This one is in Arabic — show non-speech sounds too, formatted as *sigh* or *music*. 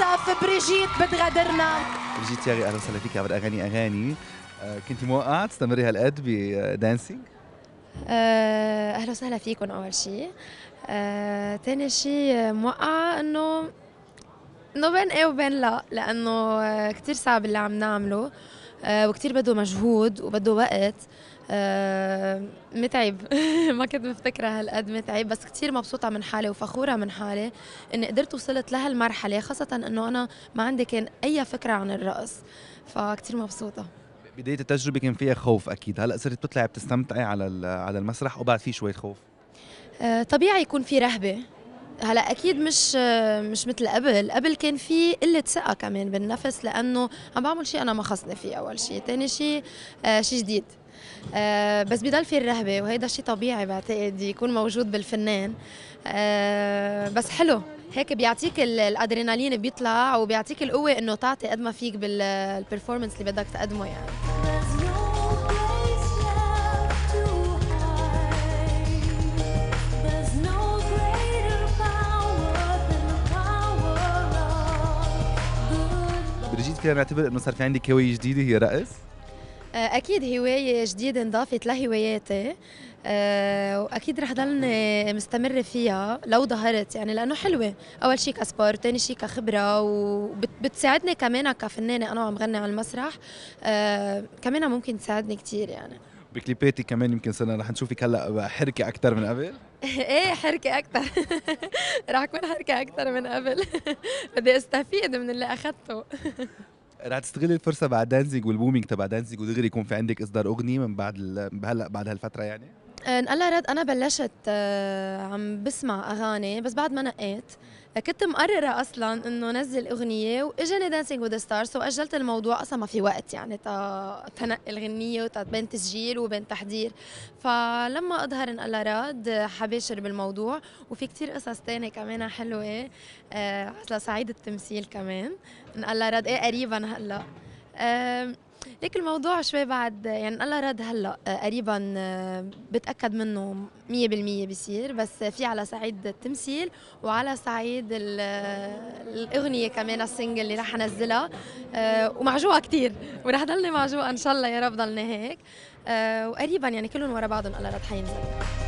للأسف بريجيت بتغادرنا بريجيت ياري أهلا وسهلا فيك عبر أغاني أغاني آه، كنت موقعة تستمري هالقد بدانسينج؟ آه، آه، أهلا وسهلا فيكم أول شيء ثاني شيء موقعة إنه إنه بين إيه وبين لا لأنه كثير صعب اللي عم نعمله آه، وكتير بده مجهود وبده وقت آه، متعب *laughs* ما كنت مفتكرة هالقد متعب بس كتير مبسوطة من حالي وفخورة من حالي إني قدرت وصلت لهالمرحلة خاصة إنه أنا ما عندي كان أي فكرة عن الرقص فكتير مبسوطة بداية التجربة كان فيها خوف أكيد هلا صرت تطلعي بتستمتعي على على المسرح وبعد في شوية خوف آه، طبيعي يكون في رهبة هلا اكيد مش مش مثل قبل قبل كان في قله ثقه كمان بالنفس لانه عم بعمل شيء انا ما خصني فيه اول شيء ثاني شيء آه شيء جديد آه بس بضل في الرهبه وهيدا شيء طبيعي بعتقد يكون موجود بالفنان آه بس حلو هيك بيعطيك الادرينالين بيطلع وبيعطيك القوه انه تعطي قد ما فيك بالبرفورمانس اللي بدك تقدمه يعني فينا يعني معتبر انه صار في عندك هوايه جديده هي رقص؟ آه، اكيد هوايه جديده انضافت لهواياتي آه، واكيد رح ضلني مستمره فيها لو ظهرت يعني لانه حلوه اول شيء كسبور ثاني شيء كخبره وبتساعدني كمان كفنانه انا وعم غني على المسرح آه، كمان ممكن تساعدني كثير يعني بكليباتي كمان يمكن صرنا رح نشوفك هلا حركه اكثر من قبل *laughs* ايه حركه اكثر *laughs* رح اكون حركه اكثر من قبل *laughs* بدي استفيد من اللي اخذته هتستغل الفرصه بعد دانزيج والبومينج تبع دانزيج ودغري يكون في عندك اصدار اغنيه من بعد ال... هلا بعد هالفتره يعني رد انا بلشت آه، عم بسمع اغاني بس بعد ما نقيت كنت مقررة أصلا إنه نزل أغنية وإجاني دانسينج وذ ستار سو أجلت الموضوع أصلا ما في وقت يعني تنقي الغنية بين تسجيل وبين تحضير فلما أظهر إن الله راد حباشر بالموضوع وفي كتير قصص تانية كمان حلوة آه، على صعيد التمثيل كمان إن الله راد إيه قريبا هلأ آه ليك الموضوع شوي بعد يعني الله رد هلا آه، قريبا آه، بتاكد منه 100% بيصير بس في على صعيد التمثيل وعلى صعيد آه، الاغنيه كمان السنجل اللي رح انزلها ومعجوقه كثير ورح ضلني معجوقه ان شاء الله يا رب ضلني هيك وقريبا يعني كلهم ورا بعضهم الله رد حينزل